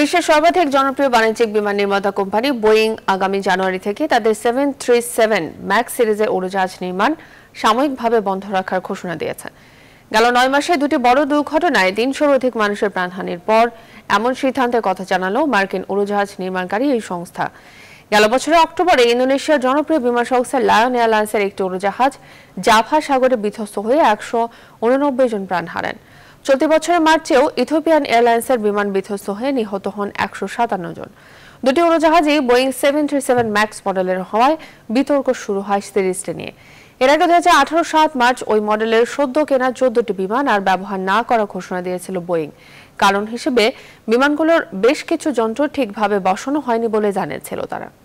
বিশ্বের সর্বাধিক জনপ্রিয় বাণিজ্যিক বিমান নির্মাতা কোম্পানি বোয়িং আগামী জানুয়ারি থেকে তাদের সেভেন থ্রি সেভেন ম্যাক্স সিরিজের উড়োজাহাজ নির্মাণ সাময়িকভাবে বন্ধ রাখার ঘোষণা দিয়েছে গেল নয় মাসে দুটি বড় দুর্ঘটনায় তিনশোর অধিক মানুষের প্রাণহানির পর এমন সিদ্ধান্তের কথা জানালো মার্কিন উড়োজাহাজ নির্মাণকারী এই সংস্থা গেল বছরের অক্টোবরে ইন্দোনেশিয়ার জনপ্রিয় বিমান সংস্থা লায়ন এয়ারলাইন্সের একটি উড়োজাহাজ জাভা সাগরে বিধ্বস্ত হয়ে একশো উননব্বই জন প্রাণ হারেন চলতি বছরের মার্চেও ইথিওপিয়ান এয়ারলাইন্সের বিমান বিধ্বস্ত হয়ে নিহত হন একশো সাতান্ন জন দুটি উড়োজাহাজই Boeing seven three seven max মডেলের হওয়ায় বিতর্ক শুরু হয় সিরিজটি নিয়ে এর আগে দু হাজার সাত মার্চ ওই মডেলের সদ্য কেনা চোদ্দটি বিমান আর ব্যবহার না করার ঘোষণা দিয়েছিল বোয়িং কারণ হিসেবে বিমানগুলোর বেশ কিছু যন্ত্র ঠিকভাবে বসানো হয়নি বলে জানিয়েছিল তারা